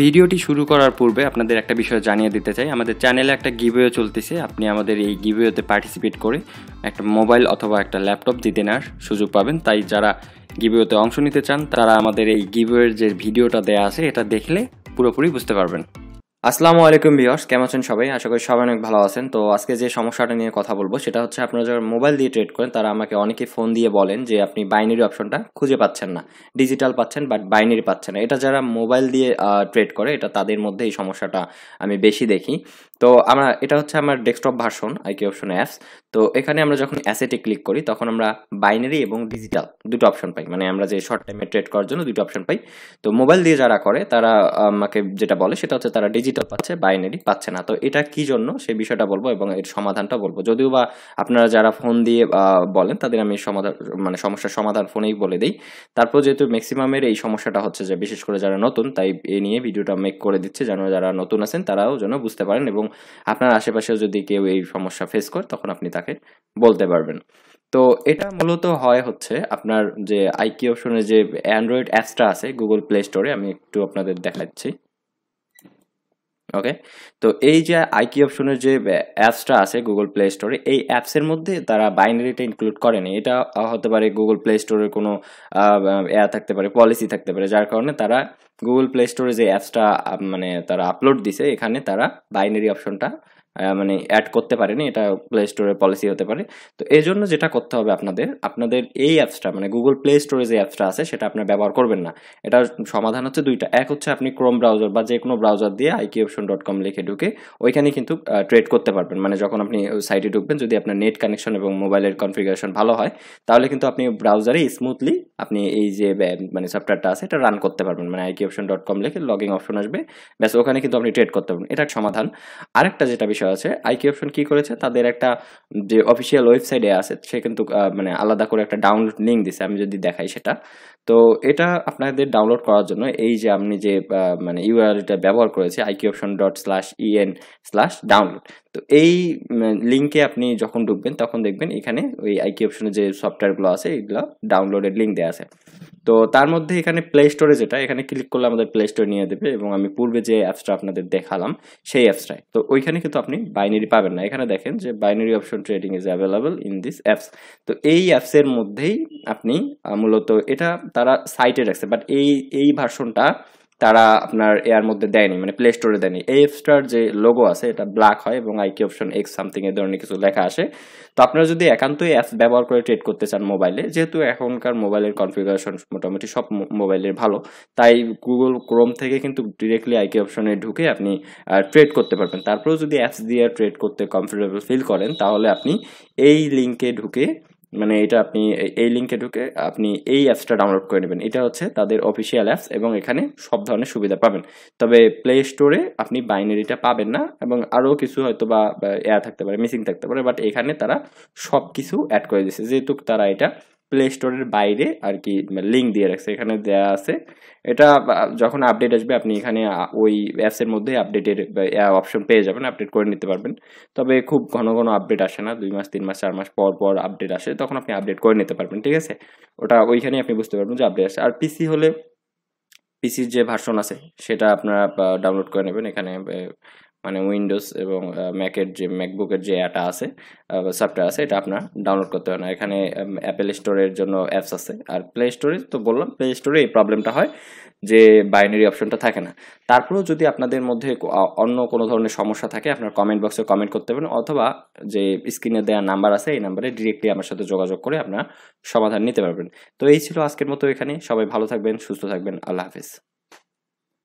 ভিডিওটি শুরু করার পূর্বে আপনাদের একটা বিষয় জানিয়ে দিতে চাই আমাদের চ্যানেলে একটা গিভওয়ে চলতেছে আপনি আমাদের এই গিভওয়েতে পার্টিসিপেট করে একটা মোবাইল অথবা একটা ল্যাপটপ দিতে নেওয়ার সুযোগ পাবেন তাই যারা গিভওয়েতে অংশ নিতে চান তারা আমাদের এই গিভওয়ের যে ভিডিওটা দেয়া আছে এটা দেখলে পুরোপুরি বুঝতে পারবেন আসসালামু আলাইকুম ভিওর্স কেমন আছেন সবাই আশা করি সবাই অনেক ভালো আছেন তো আজকে যে সমস্যাটা নিয়ে কথা বলবো সেটা হচ্ছে আপনারা যারা মোবাইল দিয়ে ট্রেড করেন তারা আমাকে অনেকে ফোন দিয়ে বলেন যে আপনি বাইনারি অপশনটা খুঁজে পাচ্ছেন না ডিজিটাল পাচ্ছেন বাট বাইনারি পাচ্ছেন না এটা যারা মোবাইল দিয়ে ট্রেড করে এটা তাদের মধ্যে এই সমস্যাটা আমি বেশি দেখি তো আমরা এটা হচ্ছে আমার desktop version IQ option apps তো এখানে আমরা যখন অ্যাসেটে ক্লিক করি তখন আমরা বাইনারি এবং ডিজিটাল দুটো অপশন পাই মানে আমরা যে শর্ট টাইমে ট্রেড করার জন্য দুটো অপশন পাই তো মোবাইল দিয়ে যারা করে তারা আমাকে যেটা বলে সেটা হচ্ছে তারা ডিজিটাল ডিজিটাল পাচ্ছে বাইনারি পাচ্ছে না তো এটা কি জন্য সে বিষয়টা বলবো এবং এর সমাধানটা বলবো যদিও বা আপনারা যারা ফোন দিয়ে বলেন তাদের আমি সমাধান মানে সমস্যার সমাধান ফোনেই বলে দিই তারপর যেহেতু ম্যাক্সিমামের এই সমস্যাটা হচ্ছে যে বিশেষ করে যারা নতুন তাই এ নিয়ে ভিডিওটা মেক করে দিচ্ছে যেন যারা নতুন আছেন তারাও যেন বুঝতে পারেন এবং আপনার আশেপাশেও যদি কেউ এই সমস্যা ফেস করে তখন আপনি তাকে বলতে পারবেন তো এটা মূলত হয় হচ্ছে আপনার যে আইকি অপশনের যে অ্যান্ড্রয়েড অ্যাপসটা আছে গুগল প্লে স্টোরে আমি একটু আপনাদের দেখাচ্ছি ওকে তো এই যে আইকি অপশনের যে অ্যাপসটা আছে গুগল প্লে স্টোরে এই অ্যাপসের মধ্যে তারা বাইনারিটা ইনক্লুড করেনি এটা হতে পারে গুগল প্লে স্টোরের কোনো অ্যা থাকতে পারে পলিসি থাকতে পারে যার কারণে তারা গুগল প্লে স্টোরে যে অ্যাপসটা মানে তারা আপলোড দিছে এখানে তারা বাইনারি অপশনটা মানে অ্যাড করতে পারেনি এটা প্লে স্টোরের পলিসি হতে পারে তো এই জন্য যেটা করতে হবে আপনাদের আপনাদের এই অ্যাপসটা মানে গুগল প্লে স্টোরে যে অ্যাপসটা আছে সেটা আপনার ব্যবহার করবেন না এটার সমাধান হচ্ছে দুইটা এক হচ্ছে আপনি ক্রোম ব্রাউজার বা যে কোনো ব্রাউজার দিয়ে আইকি অপশন ডট কম লিখে ঢুকে ওইখানে কিন্তু ট্রেড করতে পারবেন মানে যখন আপনি সাইটে ঢুকবেন যদি আপনার নেট কানেকশন এবং মোবাইলের কনফিগারেশন ভালো হয় তাহলে কিন্তু আপনি ব্রাউজারে স্মুথলি আপনি এই যে মানে সফটওয়্যারটা আছে এটা রান করতে পারবেন মানে আইকি অপশন ডট কম লিখে লগিং অপশন আসবে ব্যাস ওখানে কিন্তু আপনি ট্রেড করতে পারবেন এটা সমাধান আরেকটা যেটা বিষয় বিষয় আছে আইকিউ অপশন কি করেছে তাদের একটা যে অফিসিয়াল ওয়েবসাইটে আছে সে কিন্তু মানে আলাদা করে একটা ডাউনলোড লিঙ্ক দিছে আমি যদি দেখাই সেটা তো এটা আপনাদের ডাউনলোড করার জন্য এই যে আপনি যে মানে ইউআরএলটা ব্যবহার করেছে IQ option dot slash EN slash download তো এই লিঙ্কে আপনি যখন ঢুকবেন তখন দেখবেন এখানে ওই আইকিউ অপশনের যে সফটওয়্যারগুলো আছে এইগুলো ডাউনলোডের লিঙ্ক দেওয়া আছে তো তার মধ্যে এখানে প্লে স্টোরে যেটা এখানে ক্লিক করলে আমাদের প্লে স্টোরে নিয়ে দেবে এবং আমি পূর্বে যে অ্যাপসটা আপনাদের দেখালাম সেই অ্যাপসটায় তো ওইখানে কিন্তু আপনি বাইনারি পাবেন না এখানে দেখেন যে binary option trading is available in this apps তো এই অ্যাপসের মধ্যেই আপনি মূলত এটা তারা সাইটে রাখছে বাট এই এই ভার্সনটা তারা আপনার এয়ার মধ্যে দেয়নি মানে প্লে স্টোরে দেয়নি এই অ্যাপসটার যে লোগো আছে এটা ব্ল্যাক হয় এবং আইকি অপশন এক্স সামথিং এ ধরনের কিছু লেখা আসে তো আপনারা যদি একান্তই অ্যাপস ব্যবহার করে ট্রেড করতে চান মোবাইলে যেহেতু এখনকার মোবাইলের কনফিগারেশন মোটামুটি সব মোবাইলের ভালো তাই গুগল ক্রোম থেকে কিন্তু ডিরেক্টলি আইকি অপশনে ঢুকে আপনি ট্রেড করতে পারবেন তারপরেও যদি অ্যাপস দিয়ে ট্রেড করতে কমফোর্টেবল ফিল করেন তাহলে আপনি এই লিঙ্কে ঢুকে মানে এটা আপনি এই লিঙ্কে ঢুকে আপনি এই অ্যাপসটা ডাউনলোড করে নেবেন এটা হচ্ছে তাদের অফিসিয়াল অ্যাপস এবং এখানে সব ধরনের সুবিধা পাবেন তবে প্লে স্টোরে আপনি বাইনারিটা পাবেন না এবং আরও কিছু হয়তো বা এ থাকতে পারে মিসিং থাকতে পারে বাট এখানে তারা সব কিছু অ্যাড করে দিয়েছে যেহেতু তারা এটা প্লে স্টোরের বাইরে আর কি লিঙ্ক দিয়ে রাখছে এখানে দেওয়া আছে এটা যখন আপডেট আসবে আপনি এখানে ওই অ্যাপসের মধ্যে আপডেটের অপশন পেয়ে যাবেন আপডেট করে নিতে পারবেন তবে খুব ঘন ঘন আপডেট আসে না দুই মাস তিন মাস চার মাস পর পর আপডেট আসে তখন আপনি আপডেট করে নিতে পারবেন ঠিক আছে ওটা ওইখানেই আপনি বুঝতে পারবেন যে আপডেট আসে আর পিসি হলে পিসির যে ভার্সন আছে সেটা আপনারা ডাউনলোড করে নেবেন এখানে মানে উইন্ডোজ এবং ম্যাকের যে ম্যাকবুকের যে অ্যাটা আছে সফটওয়্যার আছে এটা আপনার ডাউনলোড করতে হয় না এখানে অ্যাপেল স্টোরের জন্য অ্যাপস আছে আর প্লে স্টোরে তো বললাম প্লে স্টোরে এই প্রবলেমটা হয় যে বাইনারি অপশনটা থাকে না তারপরেও যদি আপনাদের মধ্যে অন্য কোনো ধরনের সমস্যা থাকে আপনার কমেন্ট বক্সে কমেন্ট করতে পারেন অথবা যে স্ক্রিনে দেওয়া নাম্বার আছে এই নাম্বারে ডিরেক্টলি আমার সাথে যোগাযোগ করে আপনার সমাধান নিতে পারবেন তো এই ছিল আজকের মতো এখানে সবাই ভালো থাকবেন সুস্থ থাকবেন আল্লাহ হাফিজ